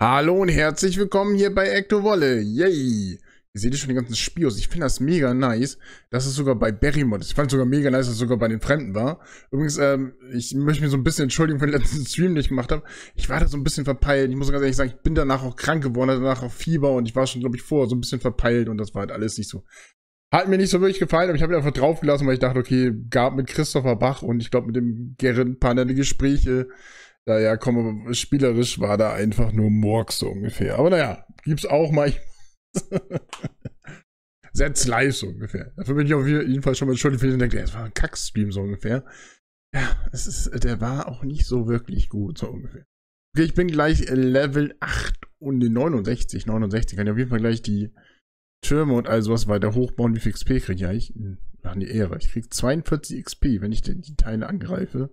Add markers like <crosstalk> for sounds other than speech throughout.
Hallo und herzlich willkommen hier bei Ecto Wolle. Yay! Ihr seht schon die ganzen Spios. Ich finde das mega nice, dass es sogar bei Barrymod ist. Ich fand es sogar mega nice, dass es sogar bei den Fremden war. Übrigens, ähm, ich möchte mich so ein bisschen entschuldigen für den letzten <laughs> Stream, den ich gemacht habe. Ich war da so ein bisschen verpeilt. Ich muss ganz ehrlich sagen, ich bin danach auch krank geworden, hatte also danach auch Fieber und ich war schon, glaube ich, vorher so ein bisschen verpeilt und das war halt alles nicht so. Hat mir nicht so wirklich gefallen, aber ich habe ihn einfach draufgelassen, weil ich dachte, okay, gab mit Christopher Bach und ich glaube mit dem Gerrit Panner die Gespräche. Äh, naja, komm, spielerisch war da einfach nur Morg so ungefähr. Aber naja, gibt's auch mal. <laughs> Setz live so ungefähr. Dafür bin ich auf jeden Fall schon mal schuldig, wenn ich denke, das war ein Kackstream so ungefähr. Ja, es ist, der war auch nicht so wirklich gut, so ungefähr. Okay, ich bin gleich äh, Level 8 und den 69, 69, kann ich auf jeden Fall gleich die Türme und all sowas weiter hochbauen. Wie viel XP kriege ich eigentlich? Ach, die Ehre. Ich kriege 42 XP, wenn ich die Teile angreife.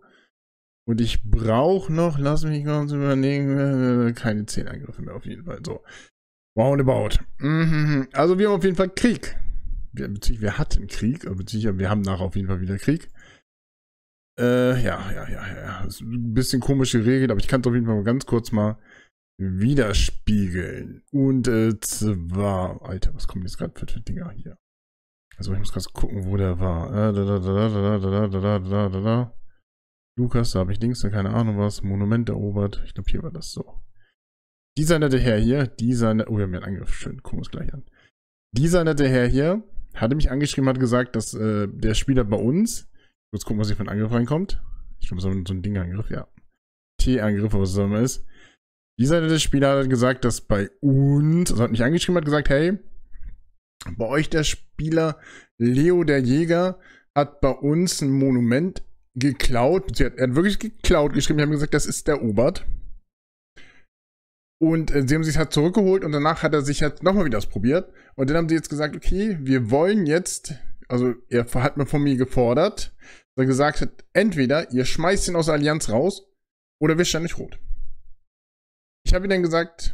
Und ich brauche noch, lass mich kurz überlegen, keine 10 Angriffe mehr auf jeden Fall. So. Roundabout. Also wir haben auf jeden Fall Krieg. Wir, wir hatten Krieg, beziehungsweise wir haben nachher auf jeden Fall wieder Krieg. Äh, ja, ja, ja, ja. Ist ein bisschen komisch geregelt, aber ich kann es auf jeden Fall mal ganz kurz mal widerspiegeln. Und äh, zwar, Alter, was kommen jetzt gerade für, für Dinger hier? Also ich muss gerade gucken, wo der war. Äh, Da, da, da, da, da, da, da, da, da, da. Lukas, da habe ich links, da keine Ahnung was, Monument erobert. Ich glaube, hier war das so. Dieser nette Herr hier, dieser, ne oh, wir haben ja einen Angriff, schön, gucken wir uns gleich an. Dieser nette Herr hier hatte mich angeschrieben, hat gesagt, dass äh, der Spieler bei uns, kurz gucken, was hier für ein Angriff reinkommt. Ich glaube, so ein Ding-Angriff, ja. T-Angriff, was es auch immer ist. Dieser nette Spieler hat gesagt, dass bei uns, also hat mich angeschrieben, hat gesagt, hey, bei euch der Spieler Leo der Jäger hat bei uns ein Monument geklaut. Sie hat, er hat wirklich geklaut geschrieben. Die haben gesagt, das ist der Obert. Und äh, sie haben sich halt zurückgeholt und danach hat er sich halt nochmal wieder das probiert. Und dann haben sie jetzt gesagt, okay, wir wollen jetzt, also er hat mir von mir gefordert, dass er gesagt hat, entweder ihr schmeißt ihn aus der Allianz raus oder wir ständig rot. Ich habe ihm dann gesagt,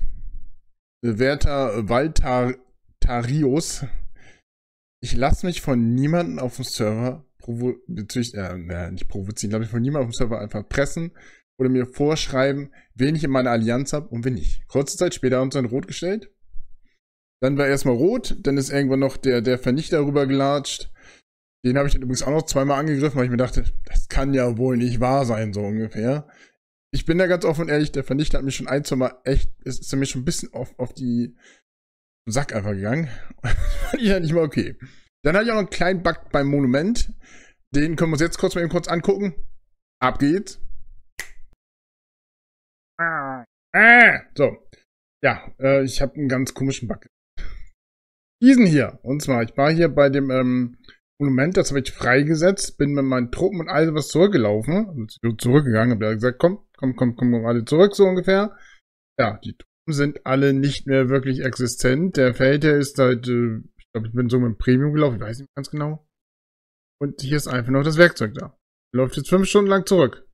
werter Walter Tarius, ich lasse mich von niemandem auf dem Server provo bezüglich, äh, na, nicht provozieren, glaube ich, von niemandem auf dem Server einfach pressen oder mir vorschreiben, wen ich in meiner Allianz habe und wen nicht. Kurze Zeit später haben sie dann rot gestellt. Dann war erstmal rot, dann ist irgendwann noch der, der Vernichter rübergelatscht. Den habe ich dann übrigens auch noch zweimal angegriffen, weil ich mir dachte, das kann ja wohl nicht wahr sein, so ungefähr. Ich bin da ganz offen und ehrlich, der Vernichter hat mich schon ein, zwei Mal echt, ist, ist mir schon ein bisschen auf, auf die Sack einfach gegangen. <laughs> Fand ich ja nicht mal okay. Dann hatte ich auch einen kleinen Bug beim Monument. Den können wir uns jetzt kurz mal eben kurz angucken. Ab geht's. Ah. So. Ja, äh, ich habe einen ganz komischen Bug. Diesen hier. Und zwar, ich war hier bei dem ähm, Monument, das habe ich freigesetzt, bin mit meinen Truppen und all sowas zurückgelaufen. Also zurückgegangen, habe gesagt, komm, komm, komm, komm, komm, alle zurück, so ungefähr. Ja, die Truppen sind alle nicht mehr wirklich existent. Der Feldherr ist halt äh, ich glaube, ich bin so mit dem Premium gelaufen, ich weiß nicht ganz genau. Und hier ist einfach noch das Werkzeug da. Läuft jetzt fünf Stunden lang zurück.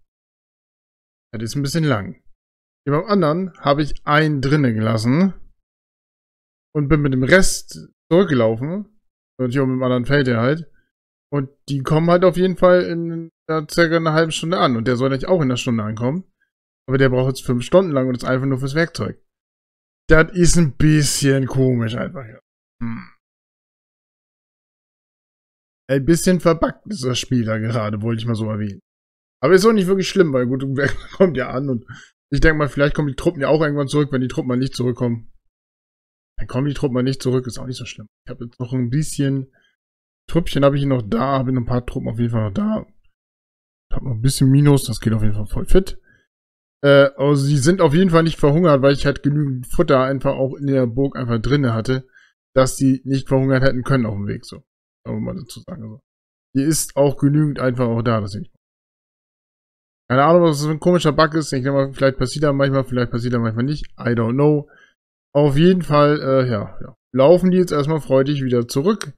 Das ist ein bisschen lang. Hier beim anderen habe ich einen drinnen gelassen und bin mit dem Rest zurückgelaufen. Und hier mit dem anderen fällt er halt. Und die kommen halt auf jeden Fall in circa einer halben Stunde an. Und der soll natürlich auch in einer Stunde ankommen. Aber der braucht jetzt fünf Stunden lang und ist einfach nur fürs Werkzeug. Das ist ein bisschen komisch einfach. hier. Hm. Ein bisschen verbackt ist das Spiel da gerade, wollte ich mal so erwähnen. Aber ist auch nicht wirklich schlimm, weil gut, <laughs> kommt ja an und ich denke mal, vielleicht kommen die Truppen ja auch irgendwann zurück, wenn die Truppen mal nicht zurückkommen. Dann kommen die Truppen mal nicht zurück, ist auch nicht so schlimm. Ich habe jetzt noch ein bisschen Truppchen habe ich noch da, habe ein paar Truppen auf jeden Fall noch da. Ich habe noch ein bisschen Minus, das geht auf jeden Fall voll fit. Äh, also sie sind auf jeden Fall nicht verhungert, weil ich halt genügend Futter einfach auch in der Burg einfach drinne hatte, dass sie nicht verhungert hätten können auf dem Weg so. Aber mal dazu sagen. Also, hier ist auch genügend einfach auch da, das ich. Keine Ahnung, was das für ein komischer Bug ist. Ich denke mal, vielleicht passiert er manchmal, vielleicht passiert er manchmal nicht. I don't know. Auf jeden Fall, äh, ja, ja. Laufen die jetzt erstmal freudig wieder zurück.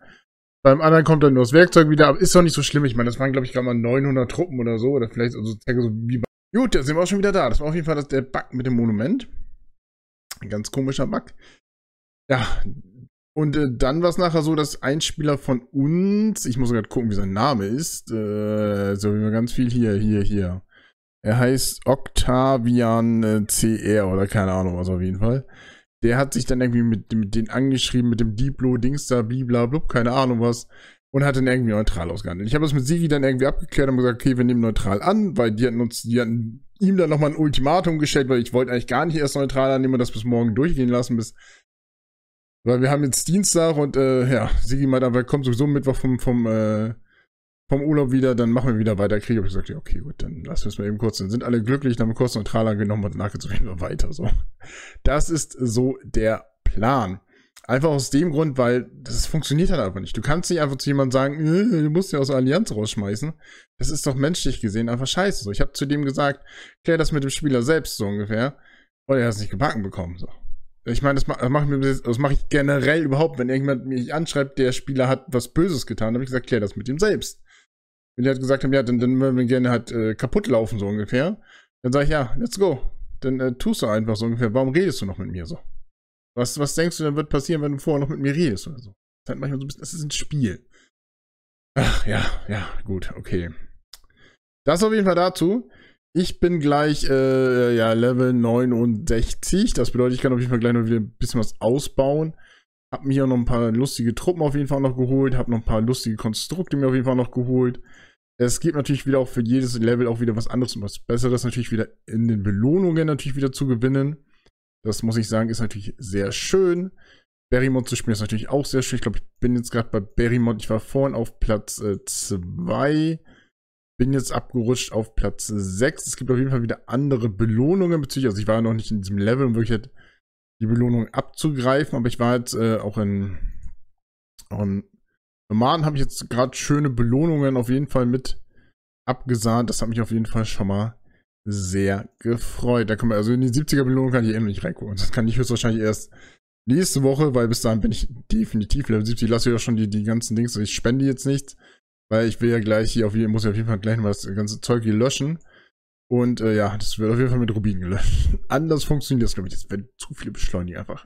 Beim anderen kommt dann nur das Werkzeug wieder, aber ist doch nicht so schlimm. Ich meine, das waren, glaube ich, gerade mal 900 Truppen oder so. Oder vielleicht also, so wie bei... Gut, da sind wir auch schon wieder da. Das war auf jeden Fall das, der Bug mit dem Monument. Ein ganz komischer Bug. Ja, und äh, dann war es nachher so, dass ein Spieler von uns, ich muss gerade gucken, wie sein Name ist, äh, so wie wir ganz viel hier, hier, hier. Er heißt Octavian äh, CR oder keine Ahnung was auf jeden Fall. Der hat sich dann irgendwie mit, mit den angeschrieben, mit dem Diplo, Dings da, blub, keine Ahnung was. Und hat dann irgendwie neutral ausgehandelt. Ich habe das mit Sigi dann irgendwie abgeklärt und gesagt, okay, wir nehmen neutral an, weil die hatten uns, die hatten ihm dann nochmal ein Ultimatum gestellt, weil ich wollte eigentlich gar nicht erst neutral annehmen und das bis morgen durchgehen lassen, bis weil wir haben jetzt Dienstag und äh, ja, Sigi meint, aber kommt sowieso Mittwoch vom, vom, äh, vom Urlaub wieder, dann machen wir wieder weiter Kriege ich gesagt, ja, okay, gut, dann lassen wir es mal eben kurz. Dann sind alle glücklich, dann haben wir kurz neutral angenommen und danach geht's auf jeden Fall weiter. So. Das ist so der Plan. Einfach aus dem Grund, weil das funktioniert halt einfach nicht. Du kannst nicht einfach zu jemandem sagen, äh, du musst ja aus der Allianz rausschmeißen. Das ist doch menschlich gesehen einfach scheiße. So, ich habe zu dem gesagt, klär das mit dem Spieler selbst so ungefähr. Und er hat es nicht gebacken bekommen. So. Ich meine, das mache mach ich, mach ich generell überhaupt, wenn irgendjemand mich anschreibt, der Spieler hat was Böses getan, habe ich gesagt, klär das mit ihm selbst. Wenn die halt gesagt haben, ja, dann, dann würden wir gerne halt äh, kaputt laufen, so ungefähr, dann sage ich, ja, let's go. Dann äh, tust du einfach so ungefähr, warum redest du noch mit mir so? Was, was denkst du, dann wird passieren, wenn du vorher noch mit mir redest oder so? Das ist halt manchmal so ein bisschen, das ist ein Spiel. Ach ja, ja, gut, okay. Das auf jeden Fall dazu. Ich bin gleich äh, ja, Level 69. Das bedeutet, ich kann auf jeden Fall gleich noch wieder ein bisschen was ausbauen. Hab mir noch ein paar lustige Truppen auf jeden Fall noch geholt. Hab noch ein paar lustige Konstrukte mir auf jeden Fall noch geholt. Es gibt natürlich wieder auch für jedes Level auch wieder was anderes und was Besseres natürlich wieder in den Belohnungen natürlich wieder zu gewinnen. Das muss ich sagen, ist natürlich sehr schön. Berrymod zu spielen ist natürlich auch sehr schön. Ich glaube, ich bin jetzt gerade bei Berrymod. Ich war vorhin auf Platz 2. Äh, bin jetzt abgerutscht auf Platz 6. Es gibt auf jeden Fall wieder andere Belohnungen bezüglich. Also ich war noch nicht in diesem Level, um wirklich halt die Belohnung abzugreifen, aber ich war jetzt äh, auch in auch in Nomaden habe ich jetzt gerade schöne Belohnungen auf jeden Fall mit abgesahnt. Das hat mich auf jeden Fall schon mal sehr gefreut. Da können wir also in die 70er Belohnung kann ich eben nicht reingucken. Das kann ich höchstwahrscheinlich erst nächste Woche, weil bis dahin bin ich definitiv Level 70. Ich lasse ja schon die, die ganzen Dings. Also ich spende jetzt nichts. Weil ich will ja gleich hier auf jeden, muss ja auf jeden Fall gleich mal das ganze Zeug hier löschen. Und äh, ja, das wird auf jeden Fall mit Rubin gelöscht. <laughs> Anders funktioniert das, glaube ich. Das werden zu viele Beschleuniger einfach.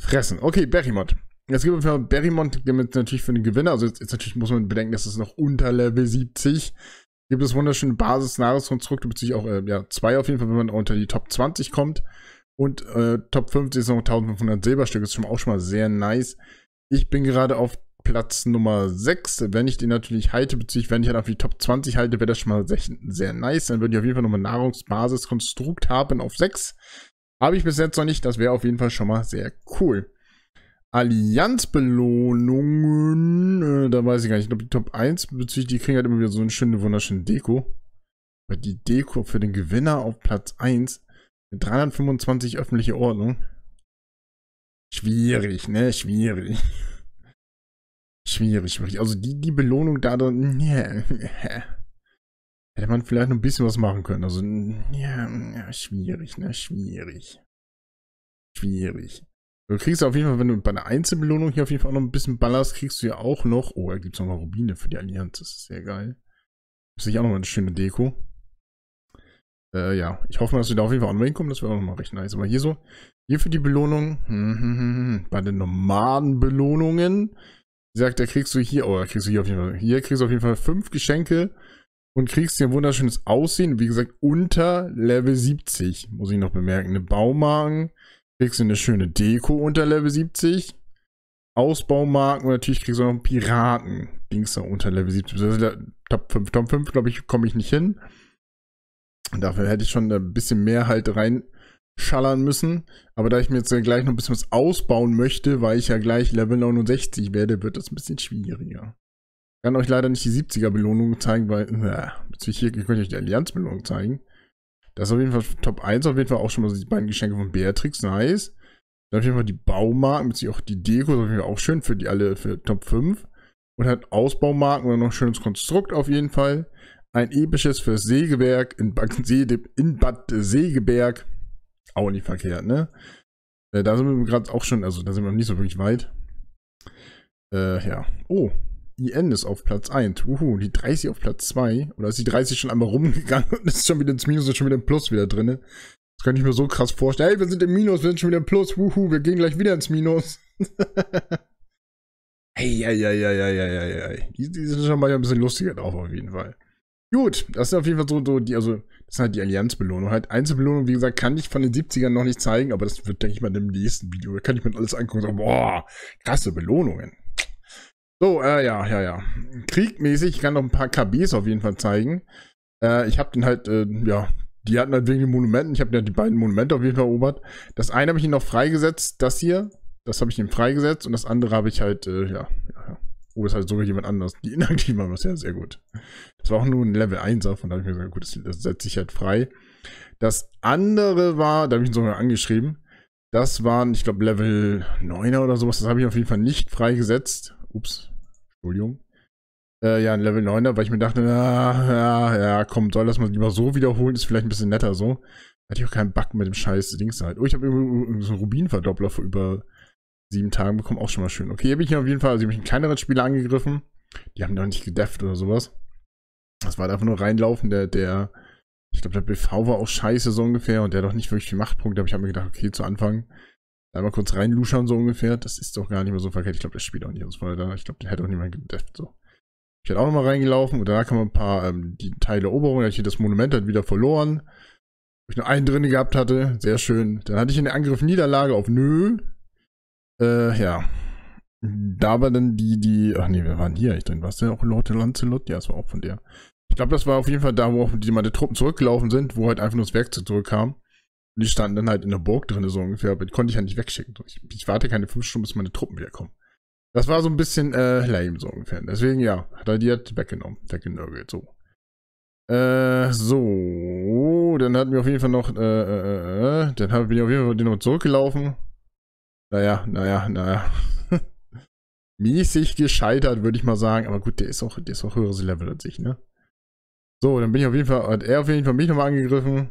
Fressen. Okay, Berrymont. Jetzt gibt es für Berrymont damit natürlich für den Gewinner. Also jetzt, jetzt, natürlich muss man bedenken, dass es noch unter Level 70. Gibt es wunderschöne Basis-Nahrungskonstrukte, beziehungsweise auch äh, ja, zwei auf jeden Fall, wenn man unter die Top 20 kommt. Und äh, Top 50 ist noch 1500 Silberstück, ist schon auch schon mal sehr nice. Ich bin gerade auf Platz Nummer 6. Wenn ich den natürlich halte, beziehungsweise wenn ich ihn auf die Top 20 halte, wäre das schon mal sehr, nice. Dann würde ich auf jeden Fall nochmal Nahrungsbasiskonstrukt haben auf 6. Habe ich bis jetzt noch nicht. Das wäre auf jeden Fall schon mal sehr cool. Allianzbelohnungen. Äh, da weiß ich gar nicht. Ich glaube, die Top 1 bezüglich, die kriegen halt immer wieder so eine schöne, wunderschöne Deko. Aber die Deko für den Gewinner auf Platz 1 mit 325 öffentliche Ordnung. Schwierig, ne? Schwierig schwierig, schwierig. Also die, die Belohnung da dann, yeah, yeah. hätte man vielleicht noch ein bisschen was machen können. Also, ja, yeah, schwierig, ne, schwierig. Schwierig. Du kriegst auf jeden Fall, wenn du bei der Einzelbelohnung hier auf jeden Fall noch ein bisschen ballerst, kriegst du ja auch noch, oh, da gibt es nochmal Rubine für die Allianz, das ist sehr geil. Das Ist ja auch nochmal eine schöne Deko. Äh, ja, ich hoffe, dass wir da auf jeden Fall auch noch hinkommen, das wäre auch nochmal recht nice. Aber hier so, hier für die Belohnung, hm, hm, hm, hm bei den normalen Belohnungen, sagt, da kriegst du hier, oh, da kriegst du hier auf jeden Fall, hier kriegst du auf jeden Fall fünf Geschenke und kriegst hier ein wunderschönes Aussehen. Wie gesagt, unter Level 70, muss ich noch bemerken. Eine Baumarken, kriegst du eine schöne Deko unter Level 70. Ausbaumarken und natürlich kriegst du noch einen Piraten. Dings da unter Level 70. der Top 5, Top 5, glaube ich, komme ich nicht hin. Dafür hätte ich schon ein bisschen mehr halt rein schallern müssen. Aber da ich mir jetzt gleich noch ein bisschen was ausbauen möchte, weil ich ja gleich Level 69 werde, wird das ein bisschen schwieriger. Ich kann euch leider nicht die 70er Belohnung zeigen, weil, na, hier könnte ich euch die Allianz Belohnung zeigen. Das ist auf jeden Fall Top 1, auf jeden Fall auch schon mal die beiden Geschenke von Beatrix, nice. Dann auf jeden Fall die Baumarken, beziehungsweise auch die Deko, das ist auf jeden Fall auch schön für die alle, für Top 5. Und hat Ausbaumarken und noch ein schönes Konstrukt auf jeden Fall. Ein episches fürs Sägewerk in, Bad Segeberg. Auch nicht verkehrt, ne? Äh, da sind wir gerade auch schon, also da sind wir noch nicht so wirklich weit. Äh, ja. Oh, IN ist auf Platz 1. Uhu, die 30 auf Platz 2. Oder ist die 30 schon einmal rumgegangen <laughs> und ist schon wieder ins Minus und schon wieder im Plus wieder drin, ne? Das könnte ich mir so krass vorstellen. Hey, wir sind im Minus, wir sind schon wieder im Plus. Wuhu, wir gehen gleich wieder ins Minus. Eieieiei. <laughs> Die, die sind schon mal ein bisschen lustiger drauf auf jeden Fall. Gut, das sind auf jeden Fall so, so die, also, das ist halt die Allianzbelohnung. Halt Einzelbelohnung, wie gesagt, kann ich von den 70ern noch nicht zeigen, aber das wird, denke ich mal, im nächsten Video. Da kann ich mir alles angucken und sagen, boah, krasse Belohnungen. So, äh, ja, ja, ja. Kriegmäßig, ich kann noch ein paar KBs auf jeden Fall zeigen. Äh, ich habe den halt, äh, ja, die hatten halt wegen den Monumenten, ich habe ja die beiden Monumente auf jeden Fall erobert. Das eine habe ich ihn noch freigesetzt, das hier, das habe ich ihm freigesetzt und das andere habe ich halt, äh, ja, ja, ja. Oh, das heißt halt sogar jemand anders. Die inaktiv machen was ja sehr gut. Das war auch nur ein Level 1er, von da habe ich mir gesagt, gut, das, das setze ich halt frei. Das andere war, da habe ich ihn sogar angeschrieben, das waren, ich glaube, Level 9er oder sowas. Das habe ich auf jeden Fall nicht freigesetzt. Ups, Entschuldigung. Äh, ja, ein Level 9er, weil ich mir dachte, na, ja, ja, komm, soll das mal lieber so wiederholen, ist vielleicht ein bisschen netter so. Hatte ich auch keinen Bug mit dem scheiß Dings halt. Oh, ich habe irgendwie so einen Rubinverdoppler für über sieben Tagen bekommen. Auch schon mal schön. Okay, hier bin ich auf jeden Fall. Also, hier habe ich einen kleineren Spieler angegriffen. Die haben doch nicht gedefft oder sowas. Das war einfach nur reinlaufen. Der, der, ich glaube, der BV war auch scheiße so ungefähr und der hat auch nicht wirklich viel Machtpunkte. Aber ich habe mir gedacht, okay, zu Anfang einmal kurz reinluschern so ungefähr. Das ist doch gar nicht mehr so verkehrt. Ich glaube, der spielt auch nicht aus weiter. Ich glaube, der hätte auch niemand gedefft so. Ich hätte auch nochmal reingelaufen und danach kann man ein paar ähm, die Teile Oberung, Da hatte ich hier das Monument hat wieder verloren. Wo ich nur einen drin gehabt hatte. Sehr schön. Dann hatte ich in der Angriff Niederlage auf Nö. Äh, ja. Mhm. Da war dann die, die. Ach nee, wir waren hier ich drin. War es denn auch Leute Lancelot? Ja, das war auch von der. Ich glaube, das war auf jeden Fall da, wo auch die, meine Truppen zurückgelaufen sind, wo halt einfach nur das Werkzeug zurückkam. Und die standen dann halt in der Burg drin, so ungefähr, aber die konnte ich ja halt nicht wegschicken. Ich, ich, warte keine fünf Stunden, bis meine Truppen wiederkommen. Das war so ein bisschen äh, lame, so ungefähr. Deswegen, ja, hat er die halt weggenommen, weggenörgelt, so. Äh, so, dann hatten wir auf jeden Fall noch, äh, äh, äh, äh dann bin ich auf jeden Fall noch zurückgelaufen. Naja, naja, naja. <laughs> Mäßig gescheitert, würde ich mal sagen. Aber gut, der ist auch, der ist auch höheres Level als ich, ne? So, dann bin ich auf jeden Fall, hat er auf jeden Fall mich nochmal angegriffen.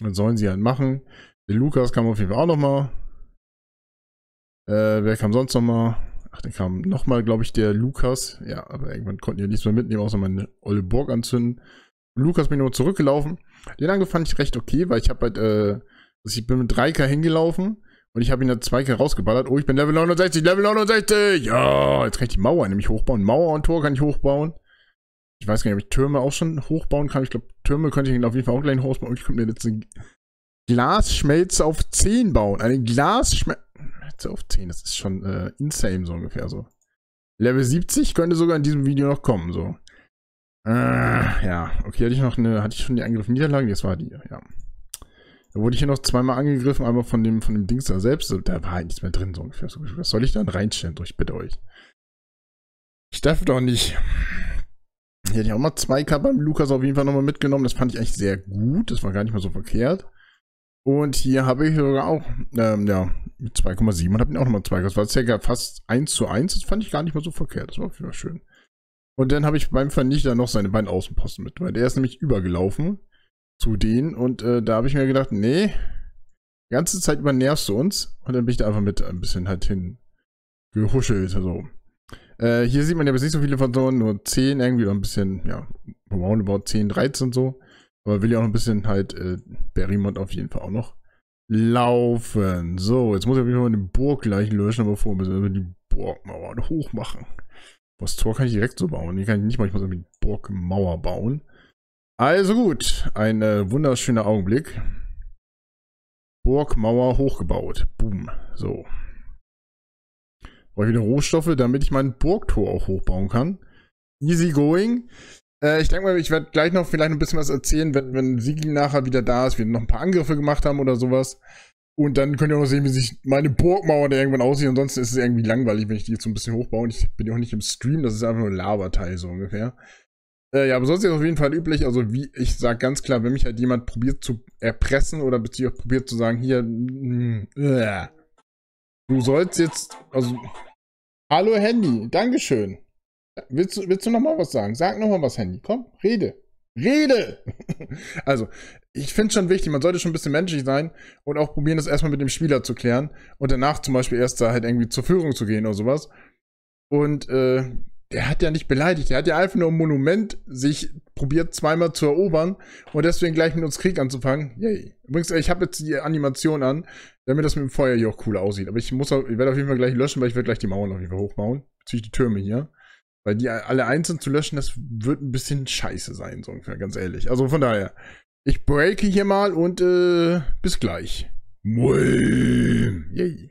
Dann sollen sie halt machen. Der Lukas kam auf jeden Fall auch nochmal. Äh, wer kam sonst nochmal? Ach, dann kam nochmal, glaube ich, der Lukas. Ja, aber irgendwann konnten die ja nichts mehr mitnehmen, außer meine olle Burg anzünden. Lukas bin ich nur zurückgelaufen. Den Angriff fand ich recht okay, weil ich habe halt, äh, also ich bin mit 3K hingelaufen und ich habe ihn da zwei rausgeballert. Oh, ich bin Level 69, Level 69. Ja, jetzt kann ich die Mauer nämlich hochbauen. Mauer und Tor kann ich hochbauen. Ich weiß gar nicht, ob ich Türme auch schon hochbauen kann. Ich glaube, Türme könnte ich auf jeden Fall auch gleich hochbauen. Und ich könnte mir jetzt eine Glasschmelze auf 10 bauen. Eine Glasschmelze auf 10. Das ist schon äh, insane so ungefähr so. Level 70 könnte sogar in diesem Video noch kommen, so. Äh, ja, okay, hatte ich noch eine, hatte ich schon die Angriff Niederlage? Das war die, ja. Da wurde ich hier noch zweimal angegriffen, einmal von dem, von dem Dings da selbst. Da war halt nichts mehr drin, so ungefähr. Was soll ich dann reinstellen? Ich bitte euch. Ich darf doch nicht. Ich hätte ja auch mal zwei K beim Lukas auf jeden Fall nochmal mitgenommen. Das fand ich eigentlich sehr gut. Das war gar nicht mal so verkehrt. Und hier habe ich sogar auch, ähm, ja, mit 2,7 und habe ihn auch nochmal 2. Das war circa fast 1 zu 1. Das fand ich gar nicht mal so verkehrt. Das war auf jeden Fall schön. Und dann habe ich beim Vernichter noch seine beiden Außenposten mit, weil der ist nämlich übergelaufen zu denen. Und äh, da habe ich mir gedacht, nee, die ganze Zeit über nervst du uns. Und dann bin ich da einfach mit ein bisschen halt hin gehuschelt. Also. Äh, hier sieht man ja bis nicht so viele von so, nur 10 irgendwie oder ein bisschen, ja, roundabout 10, 13 und so. Aber will ja auch ein bisschen halt äh, Berrymont auf jeden Fall auch noch laufen. So, jetzt muss ich auf jeden Fall die Burg gleich löschen, aber vorher müssen wir die Burgmauer hoch machen. Das Tor kann ich direkt so bauen. Hier kann ich nicht mal, ich muss irgendwie die Burgmauer bauen. Also gut, ein äh, wunderschöner Augenblick. Burgmauer hochgebaut. Boom. So. Brauche ich wieder Rohstoffe, damit ich mein Burgtor auch hochbauen kann. Easy going. Äh, ich denke mal, ich werde gleich noch vielleicht ein bisschen was erzählen, wenn, wenn Sigi nachher wieder da ist, wir noch ein paar Angriffe gemacht haben oder sowas. Und dann könnt ihr auch sehen, wie sich meine Burgmauer da irgendwann aussieht. Ansonsten ist es irgendwie langweilig, wenn ich die jetzt so ein bisschen hochbaue. Und ich bin ja auch nicht im Stream, das ist einfach nur ein Laberteil so ungefähr. Äh, ja, aber sonst ist es auf jeden Fall üblich. Also, wie ich sage ganz klar, wenn mich halt jemand probiert zu erpressen oder beziehungsweise probiert zu sagen, hier, äh, du sollst jetzt, also, hallo Handy, Dankeschön. Willst, willst du nochmal was sagen? Sag nochmal was, Handy. Komm, rede. Rede! <laughs> also, ich finde es schon wichtig, man sollte schon ein bisschen menschlich sein und auch probieren, das erstmal mit dem Spieler zu klären und danach zum Beispiel erst da halt irgendwie zur Führung zu gehen oder sowas. Und äh, er hat ja nicht beleidigt, er hat ja einfach nur ein Monument sich probiert zweimal zu erobern und deswegen gleich mit uns Krieg anzufangen. Yay. Übrigens, ich habe jetzt die Animation an, damit das mit dem Feuer hier auch cool aussieht. Aber ich muss, ich werde auf jeden Fall gleich löschen, weil ich werde gleich die Mauern auf jeden Fall hochbauen. Bezüglich die Türme hier. Weil die alle einzeln zu löschen, das wird ein bisschen scheiße sein, so ungefähr, ganz ehrlich. Also von daher, ich breake hier mal und äh, bis gleich. Muim. Yay.